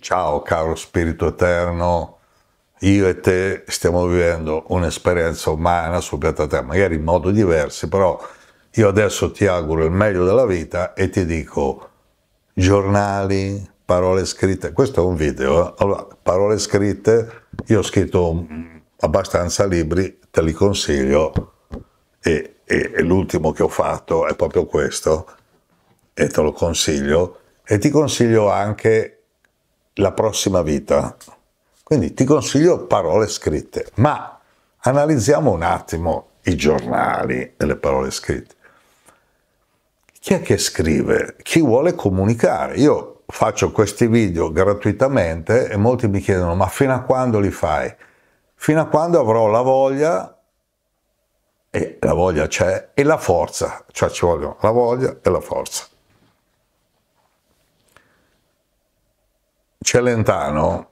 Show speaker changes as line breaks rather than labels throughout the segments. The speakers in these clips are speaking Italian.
Ciao caro Spirito Eterno, io e te stiamo vivendo un'esperienza umana sul pianeta Terra, magari in modo diversi, però io adesso ti auguro il meglio della vita e ti dico giornali, parole scritte, questo è un video, eh? allora, parole scritte, io ho scritto abbastanza libri, te li consiglio e, e, e l'ultimo che ho fatto è proprio questo e te lo consiglio e ti consiglio anche la prossima vita. Quindi ti consiglio parole scritte, ma analizziamo un attimo i giornali e le parole scritte. Chi è che scrive? Chi vuole comunicare? Io faccio questi video gratuitamente e molti mi chiedono ma fino a quando li fai? Fino a quando avrò la voglia, e la voglia c'è, e la forza, cioè ci vogliono la voglia e la forza. Celentano,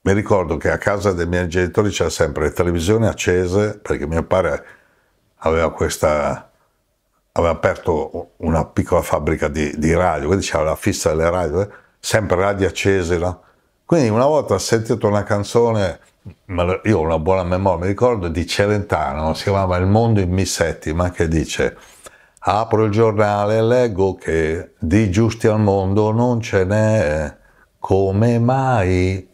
mi ricordo che a casa dei miei genitori c'era sempre le televisioni accese perché mio padre aveva questa aveva aperto una piccola fabbrica di, di radio, quindi c'era la fissa delle radio, sempre radio accese. No? Quindi una volta ho sentito una canzone, io ho una buona memoria, mi ricordo di Celentano, si chiamava Il mondo in mi settima, che dice apro il giornale e leggo che di giusti al mondo non ce n'è come mai?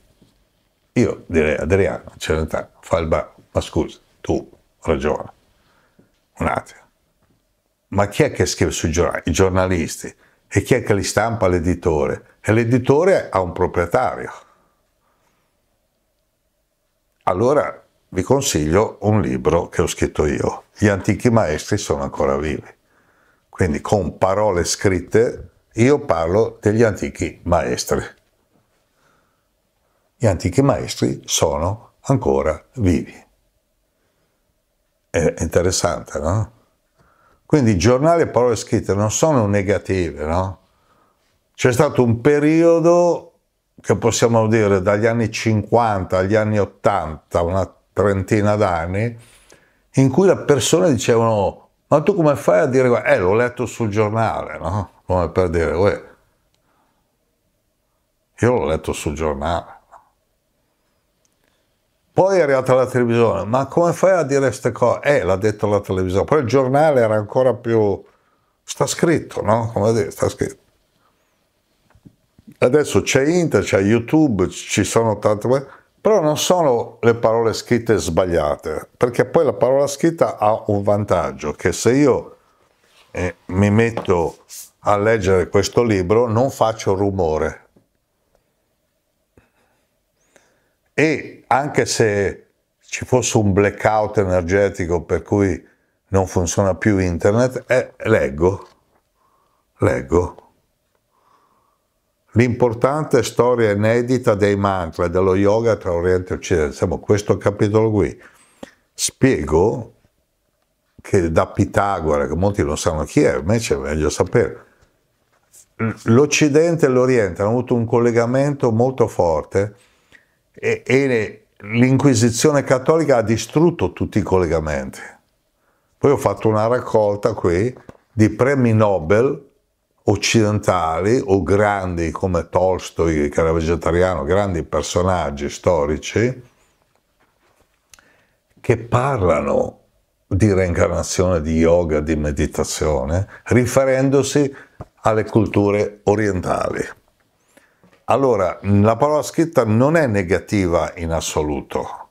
Io direi Adriano c'è Celentano, fa il bar, ma scusa, tu ragiona un attimo. Ma chi è che scrive sui giornali? I giornalisti. E chi è che li stampa? L'editore. E l'editore ha un proprietario. Allora vi consiglio un libro che ho scritto io. Gli antichi maestri sono ancora vivi. Quindi con parole scritte io parlo degli antichi maestri gli antichi maestri sono ancora vivi. È interessante, no? Quindi giornali e parole scritte non sono negative, no? C'è stato un periodo che possiamo dire dagli anni 50 agli anni 80, una trentina d'anni, in cui le persone dicevano ma tu come fai a dire, eh l'ho letto sul giornale, no? Come per dire, uè, io l'ho letto sul giornale. Poi è arrivata la televisione, ma come fai a dire queste cose? Eh, l'ha detto la televisione. Poi il giornale era ancora più... Sta scritto, no? Come dire, sta scritto. Adesso c'è Inter, c'è YouTube, ci sono tante cose, però non sono le parole scritte sbagliate, perché poi la parola scritta ha un vantaggio, che se io eh, mi metto a leggere questo libro non faccio rumore, e anche se ci fosse un blackout energetico per cui non funziona più internet, eh, leggo, leggo. L'importante storia inedita dei mantra dello yoga tra Oriente e Occidente, siamo questo capitolo qui. Spiego che da Pitagora, che molti non sanno chi è, invece è meglio sapere, l'Occidente e l'Oriente hanno avuto un collegamento molto forte e, e l'Inquisizione cattolica ha distrutto tutti i collegamenti. Poi ho fatto una raccolta qui di premi Nobel occidentali o grandi come Tolstoi, che era vegetariano, grandi personaggi storici, che parlano di reincarnazione, di yoga, di meditazione, riferendosi alle culture orientali. Allora, la parola scritta non è negativa in assoluto,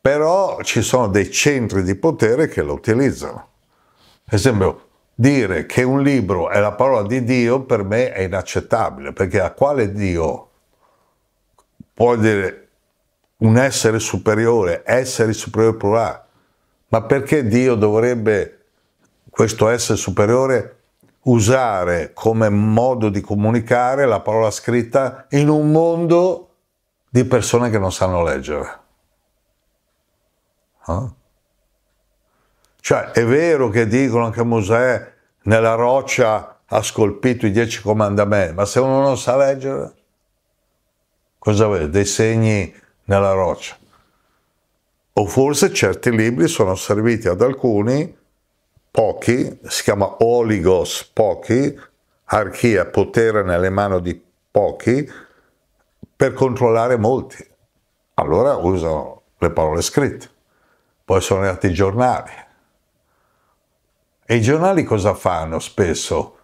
però ci sono dei centri di potere che la utilizzano. Ad esempio, dire che un libro è la parola di Dio per me è inaccettabile, perché a quale Dio può dire un essere superiore, essere superiore plurale? Ma perché Dio dovrebbe, questo essere superiore, usare come modo di comunicare la parola scritta in un mondo di persone che non sanno leggere. Eh? Cioè, è vero che dicono che Mosè nella roccia ha scolpito i dieci comandamenti, ma se uno non sa leggere, cosa vede? Dei segni nella roccia. O forse certi libri sono serviti ad alcuni pochi, si chiama oligos pochi, archia, potere nelle mani di pochi, per controllare molti. Allora usano le parole scritte. Poi sono andati i giornali. E i giornali cosa fanno spesso?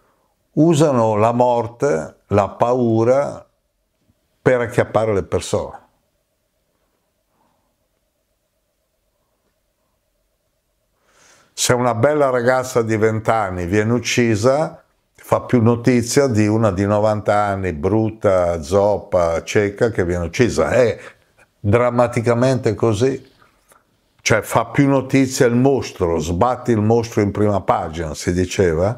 Usano la morte, la paura per acchiappare le persone. se una bella ragazza di 20 anni viene uccisa, fa più notizia di una di 90 anni, brutta, zoppa, cieca, che viene uccisa. È drammaticamente così. Cioè fa più notizia il mostro, sbatti il mostro in prima pagina, si diceva,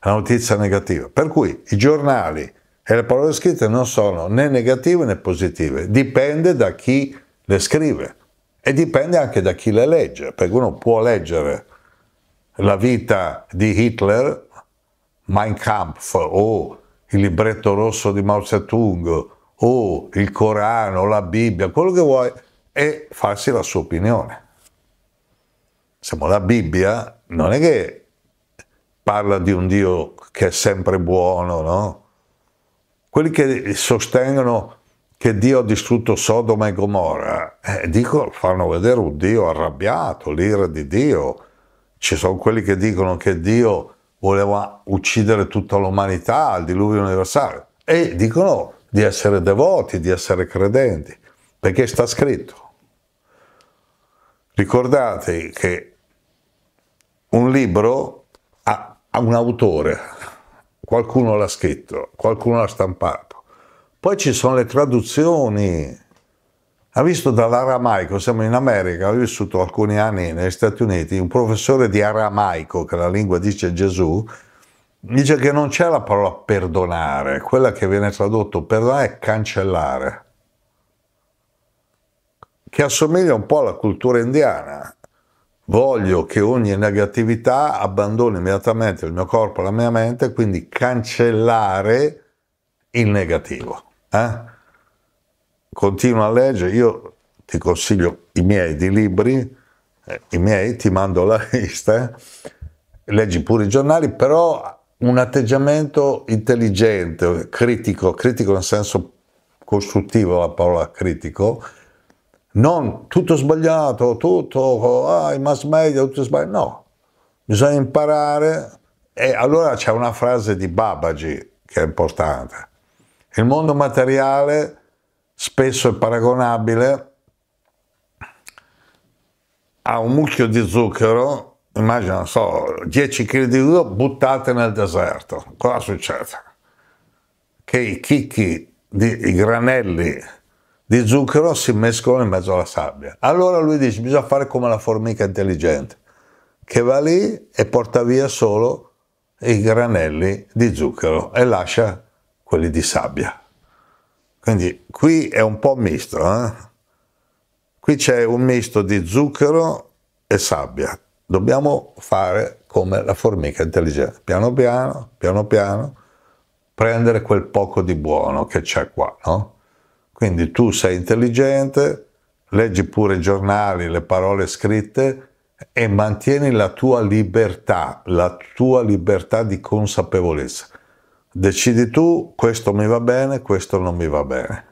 la notizia negativa. Per cui i giornali e le parole scritte non sono né negative né positive, dipende da chi le scrive e dipende anche da chi le legge, perché uno può leggere la vita di Hitler, Mein Kampf o il libretto rosso di Mao Zedong o il Corano, la Bibbia, quello che vuoi, e farsi la sua opinione. Insomma, la Bibbia non è che parla di un Dio che è sempre buono, no? Quelli che sostengono che Dio ha distrutto Sodoma e Gomorra, eh, dico, fanno vedere un Dio arrabbiato, l'ira di Dio, ci sono quelli che dicono che Dio voleva uccidere tutta l'umanità al diluvio universale e dicono di essere devoti, di essere credenti, perché sta scritto. Ricordate che un libro ha, un autore, qualcuno l'ha scritto, qualcuno l'ha stampato, poi ci sono le traduzioni, ha visto dall'aramaico, siamo in America, ho vissuto alcuni anni negli Stati Uniti, un professore di aramaico, che la lingua dice Gesù, dice che non c'è la parola perdonare, quella che viene tradotto perdonare è cancellare, che assomiglia un po' alla cultura indiana. Voglio che ogni negatività abbandoni immediatamente il mio corpo e la mia mente, quindi cancellare il negativo. Eh? continua a leggere, io ti consiglio i miei di libri, eh, i miei ti mando la lista, eh. leggi pure i giornali, però un atteggiamento intelligente, critico, critico nel senso costruttivo la parola critico, non tutto sbagliato, tutto, ah, i mass media, tutto sbagliato, no, bisogna imparare e allora c'è una frase di Babaji che è importante, il mondo materiale spesso è paragonabile a un mucchio di zucchero, immagino, so, 10 kg di zucchero buttate nel deserto. Cosa succede? Che i chicchi, di, i granelli di zucchero si mescolano in mezzo alla sabbia. Allora lui dice, bisogna fare come la formica intelligente, che va lì e porta via solo i granelli di zucchero e lascia quelli di sabbia. Quindi qui è un po' misto, eh? qui c'è un misto di zucchero e sabbia. Dobbiamo fare come la formica intelligente, piano piano, piano piano, prendere quel poco di buono che c'è qua, no? Quindi tu sei intelligente, leggi pure i giornali, le parole scritte e mantieni la tua libertà, la tua libertà di consapevolezza decidi tu, questo mi va bene, questo non mi va bene.